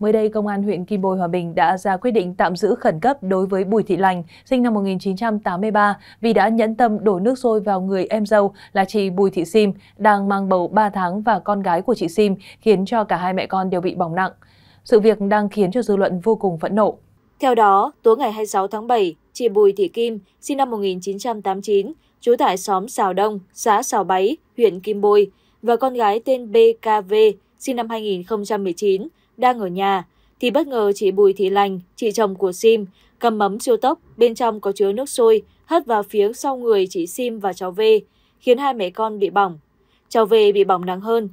Mới đây, Công an huyện Kim Bôi Hòa Bình đã ra quyết định tạm giữ khẩn cấp đối với Bùi Thị Lành, sinh năm 1983, vì đã nhẫn tâm đổ nước sôi vào người em dâu là chị Bùi Thị Sim, đang mang bầu 3 tháng và con gái của chị Sim, khiến cho cả hai mẹ con đều bị bỏng nặng. Sự việc đang khiến cho dư luận vô cùng phẫn nộ. Theo đó, tối ngày 26 tháng 7, chị Bùi Thị Kim, sinh năm 1989, trú tại xóm Sào Đông, xã Sào Báy, huyện Kim Bôi, và con gái tên BKV, sinh năm 2019, đang ở nhà thì bất ngờ chị Bùi Thị Lành, chị chồng của Sim, cầm mấm siêu tốc bên trong có chứa nước sôi hất vào phía sau người chị Sim và cháu V, khiến hai mẹ con bị bỏng. Cháu V bị bỏng nặng hơn.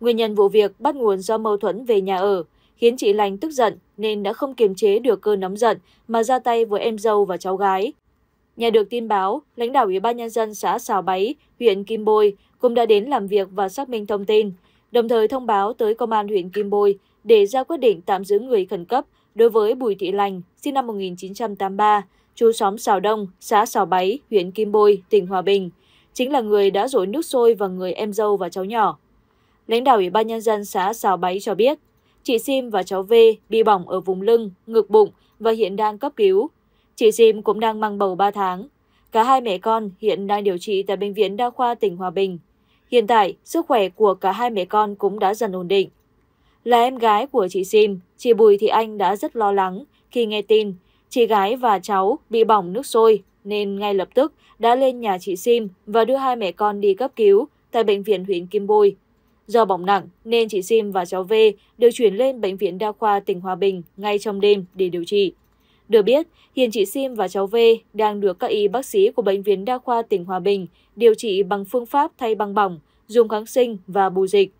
Nguyên nhân vụ việc bắt nguồn do mâu thuẫn về nhà ở, khiến chị Lành tức giận nên đã không kiềm chế được cơn nóng giận mà ra tay với em dâu và cháu gái. Nhà được tin báo, lãnh đạo Ủy ban Nhân dân xã Xào Báy, huyện Kim Bôi cũng đã đến làm việc và xác minh thông tin, đồng thời thông báo tới Công an huyện Kim Bôi để ra quyết định tạm giữ người khẩn cấp đối với Bùi Thị Lành, sinh năm 1983, chú xóm Sào Đông, xã Sào Báy, huyện Kim Bôi, tỉnh Hòa Bình, chính là người đã dội nước sôi vào người em dâu và cháu nhỏ. Lãnh đạo Ủy ban Nhân dân xã Sào Báy cho biết, chị Sim và cháu V bị bỏng ở vùng lưng, ngực bụng và hiện đang cấp cứu. Chị Sim cũng đang mang bầu 3 tháng. Cả hai mẹ con hiện đang điều trị tại Bệnh viện Đa khoa tỉnh Hòa Bình. Hiện tại, sức khỏe của cả hai mẹ con cũng đã dần ổn định. Là em gái của chị Sim, chị Bùi Thị anh đã rất lo lắng khi nghe tin chị gái và cháu bị bỏng nước sôi nên ngay lập tức đã lên nhà chị Sim và đưa hai mẹ con đi cấp cứu tại bệnh viện huyện Kim Bôi. Do bỏng nặng nên chị Sim và cháu V được chuyển lên bệnh viện đa khoa tỉnh Hòa Bình ngay trong đêm để điều trị. Được biết, hiện chị Sim và cháu V đang được các y bác sĩ của Bệnh viện Đa khoa tỉnh Hòa Bình điều trị bằng phương pháp thay băng bỏng, dùng kháng sinh và bù dịch.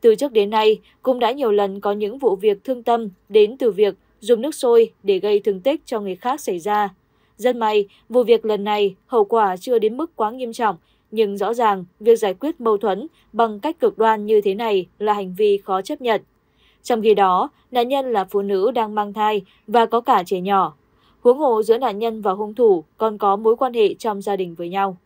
Từ trước đến nay, cũng đã nhiều lần có những vụ việc thương tâm đến từ việc dùng nước sôi để gây thương tích cho người khác xảy ra. Rất may, vụ việc lần này hậu quả chưa đến mức quá nghiêm trọng, nhưng rõ ràng việc giải quyết mâu thuẫn bằng cách cực đoan như thế này là hành vi khó chấp nhận. Trong khi đó, nạn nhân là phụ nữ đang mang thai và có cả trẻ nhỏ. Huống hồ giữa nạn nhân và hung thủ còn có mối quan hệ trong gia đình với nhau.